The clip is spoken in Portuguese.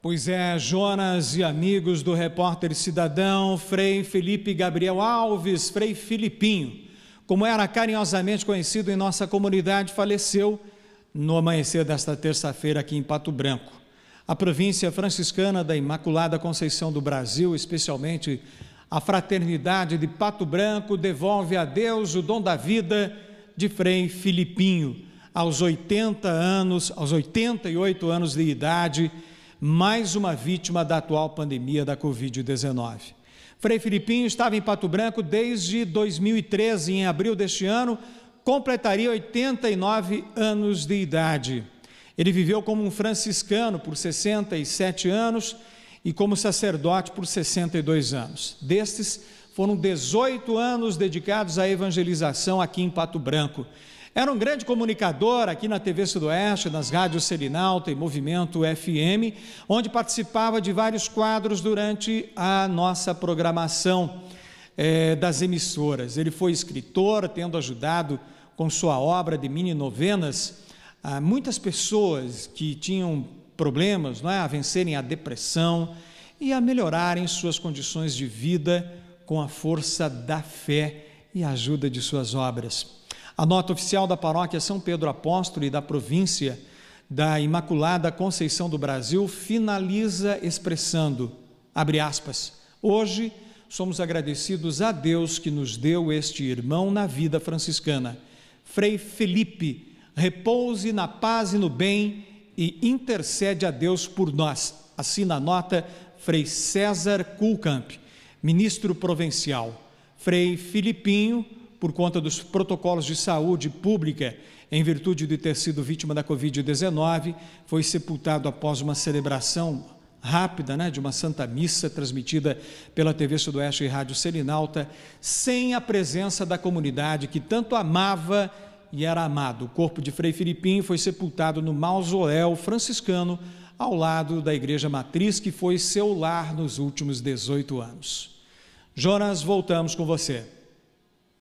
Pois é, Jonas e amigos do repórter Cidadão, Frei Felipe Gabriel Alves, Frei Filipinho, como era carinhosamente conhecido em nossa comunidade, faleceu no amanhecer desta terça-feira aqui em Pato Branco. A província franciscana da Imaculada Conceição do Brasil, especialmente a fraternidade de Pato Branco, devolve a Deus o dom da vida de Frei Filipinho, aos 80 anos, aos 88 anos de idade mais uma vítima da atual pandemia da Covid-19. Frei Filipinho estava em Pato Branco desde 2013, em abril deste ano, completaria 89 anos de idade. Ele viveu como um franciscano por 67 anos e como sacerdote por 62 anos. Destes, foram 18 anos dedicados à evangelização aqui em Pato Branco. Era um grande comunicador aqui na TV Sudoeste, nas rádios Selinalta e Movimento FM, onde participava de vários quadros durante a nossa programação eh, das emissoras. Ele foi escritor, tendo ajudado com sua obra de mini novenas a muitas pessoas que tinham problemas, não é, a vencerem a depressão e a melhorarem suas condições de vida com a força da fé e a ajuda de suas obras. A nota oficial da paróquia São Pedro Apóstolo e da província da Imaculada Conceição do Brasil finaliza expressando, abre aspas, hoje somos agradecidos a Deus que nos deu este irmão na vida franciscana. Frei Felipe, repouse na paz e no bem e intercede a Deus por nós. Assina a nota Frei César Kulkamp, ministro provincial. Frei Filipinho, por conta dos protocolos de saúde pública, em virtude de ter sido vítima da Covid-19, foi sepultado após uma celebração rápida, né, de uma santa missa transmitida pela TV Sudoeste e Rádio Selinalta, sem a presença da comunidade que tanto amava e era amado. O corpo de Frei Filipinho foi sepultado no mausoléu franciscano, ao lado da igreja matriz que foi seu lar nos últimos 18 anos. Jonas, voltamos com você.